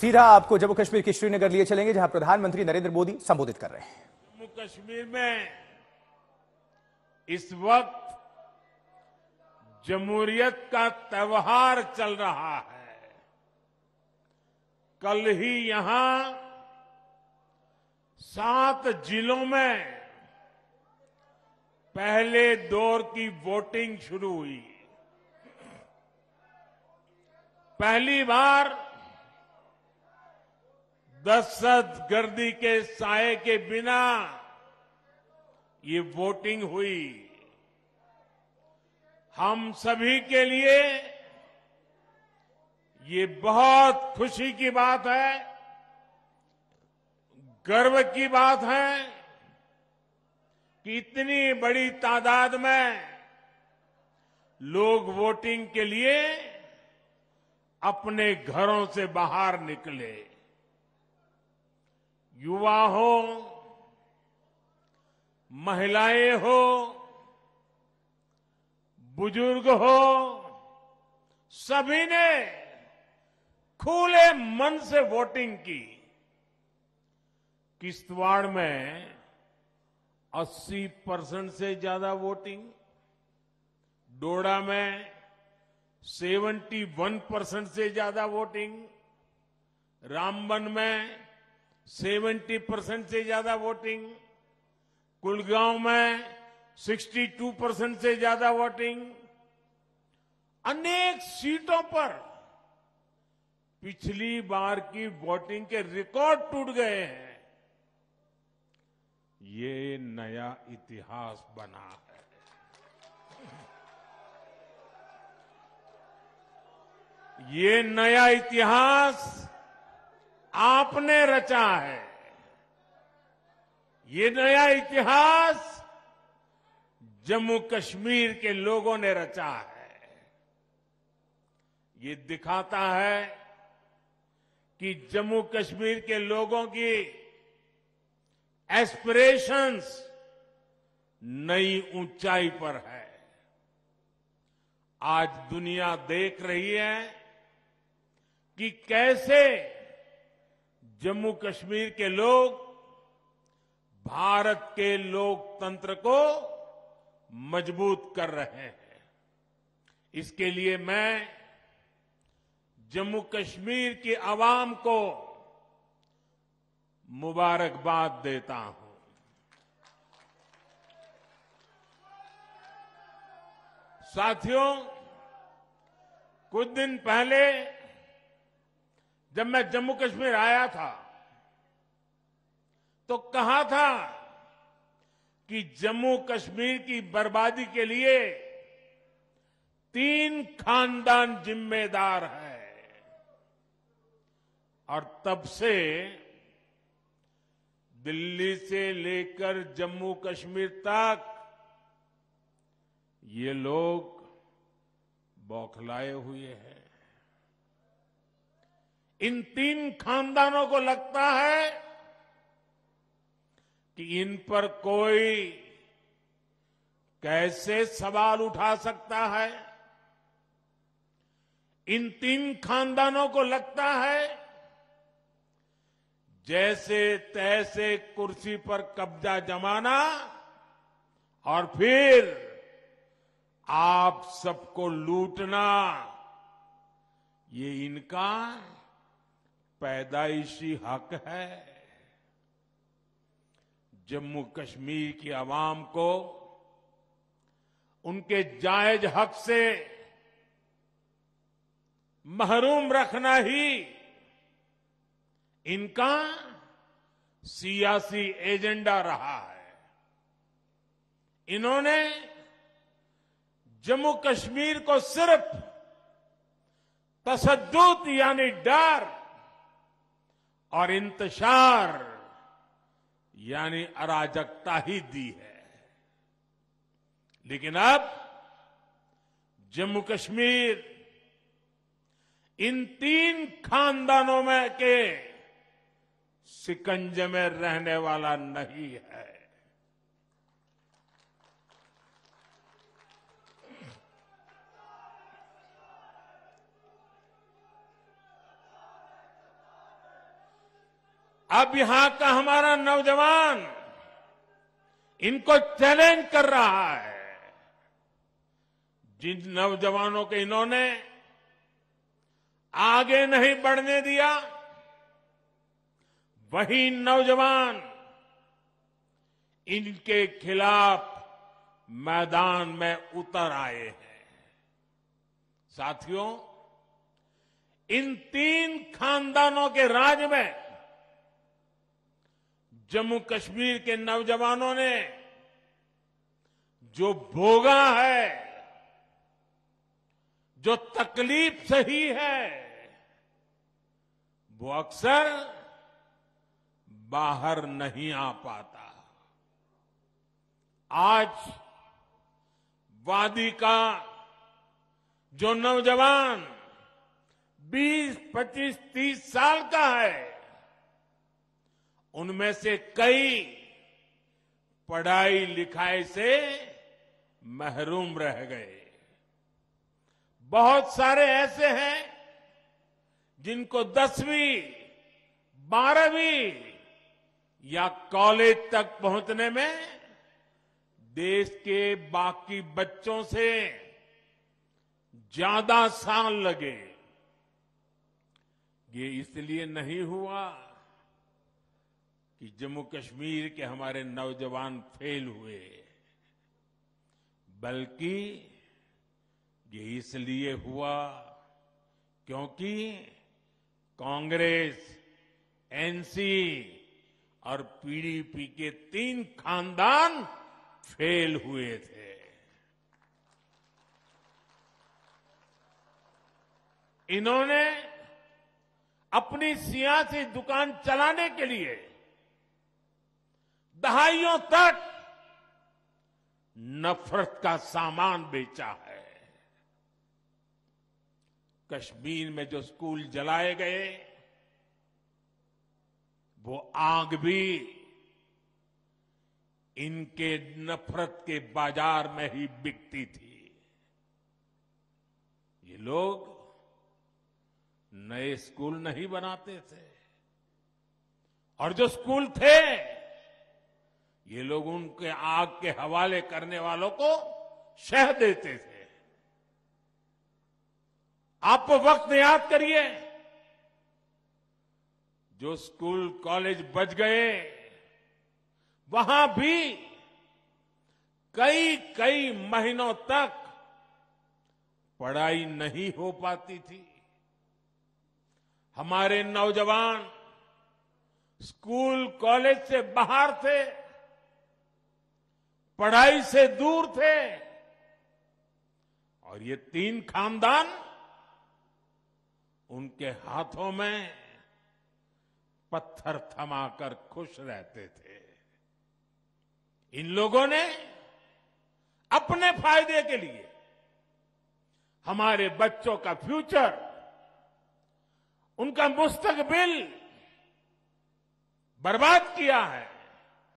सीधा आपको जम्मू कश्मीर के श्रीनगर लिए चलेंगे जहां प्रधानमंत्री नरेंद्र मोदी संबोधित कर रहे हैं जम्मू कश्मीर में इस वक्त जमहूरियत का त्यौहार चल रहा है कल ही यहां सात जिलों में पहले दौर की वोटिंग शुरू हुई पहली बार दहशत गर्दी के साय के बिना ये वोटिंग हुई हम सभी के लिए ये बहुत खुशी की बात है गर्व की बात है कि इतनी बड़ी तादाद में लोग वोटिंग के लिए अपने घरों से बाहर निकले युवा हो महिलाएं हो बुजुर्ग हो सभी ने खुले मन से वोटिंग की किश्तवाड़ में 80 परसेंट से ज्यादा वोटिंग डोडा में 71 परसेंट से ज्यादा वोटिंग रामबन में 70 परसेंट से ज्यादा वोटिंग कुलगांव में 62 परसेंट से ज्यादा वोटिंग अनेक सीटों पर पिछली बार की वोटिंग के रिकॉर्ड टूट गए हैं ये नया इतिहास बना है ये नया इतिहास आपने रचा है ये नया इतिहास जम्मू कश्मीर के लोगों ने रचा है ये दिखाता है कि जम्मू कश्मीर के लोगों की एस्पिरेशंस नई ऊंचाई पर है आज दुनिया देख रही है कि कैसे जम्मू कश्मीर के लोग भारत के लोकतंत्र को मजबूत कर रहे हैं इसके लिए मैं जम्मू कश्मीर की आवाम को मुबारकबाद देता हूं साथियों कुछ दिन पहले जब मैं जम्मू कश्मीर आया था तो कहा था कि जम्मू कश्मीर की बर्बादी के लिए तीन खानदान जिम्मेदार है और तब से दिल्ली से लेकर जम्मू कश्मीर तक ये लोग बौखलाए हुए हैं इन तीन खानदानों को लगता है कि इन पर कोई कैसे सवाल उठा सकता है इन तीन खानदानों को लगता है जैसे तैसे कुर्सी पर कब्जा जमाना और फिर आप सबको लूटना ये इनका पैदाइशी हक है जम्मू कश्मीर की आवाम को उनके जायज हक से महरूम रखना ही इनका सियासी एजेंडा रहा है इन्होंने जम्मू कश्मीर को सिर्फ तसद्दुत यानी डर और इंतजार यानी अराजकता ही दी है लेकिन अब जम्मू कश्मीर इन तीन खानदानों में के सिकंजे में रहने वाला नहीं है अब यहां का हमारा नौजवान इनको चैलेंज कर रहा है जिन नौजवानों के इन्होंने आगे नहीं बढ़ने दिया वही नौजवान इनके खिलाफ मैदान में उतर आए हैं साथियों इन तीन खानदानों के राज में जम्मू कश्मीर के नौजवानों ने जो भोगा है जो तकलीफ सही है वो अक्सर बाहर नहीं आ पाता आज वादी का जो नौजवान 20, 25, 30 साल का है उनमें से कई पढ़ाई लिखाई से महरूम रह गए बहुत सारे ऐसे हैं जिनको दसवीं बारहवीं या कॉलेज तक पहुंचने में देश के बाकी बच्चों से ज्यादा साल लगे ये इसलिए नहीं हुआ कि जम्मू कश्मीर के हमारे नौजवान फेल हुए बल्कि ये इसलिए हुआ क्योंकि कांग्रेस एनसी और पीडीपी के तीन खानदान फेल हुए थे इन्होंने अपनी सियासी दुकान चलाने के लिए दहाइयों तक नफरत का सामान बेचा है कश्मीर में जो स्कूल जलाए गए वो आग भी इनके नफरत के बाजार में ही बिकती थी ये लोग नए स्कूल नहीं बनाते थे और जो स्कूल थे ये लोग उनके आग के हवाले करने वालों को शह देते थे आप वक्त याद करिए जो स्कूल कॉलेज बच गए वहां भी कई कई महीनों तक पढ़ाई नहीं हो पाती थी हमारे नौजवान स्कूल कॉलेज से बाहर थे पढ़ाई से दूर थे और ये तीन खानदान उनके हाथों में पत्थर थमाकर खुश रहते थे इन लोगों ने अपने फायदे के लिए हमारे बच्चों का फ्यूचर उनका मुस्तकबिल बर्बाद किया है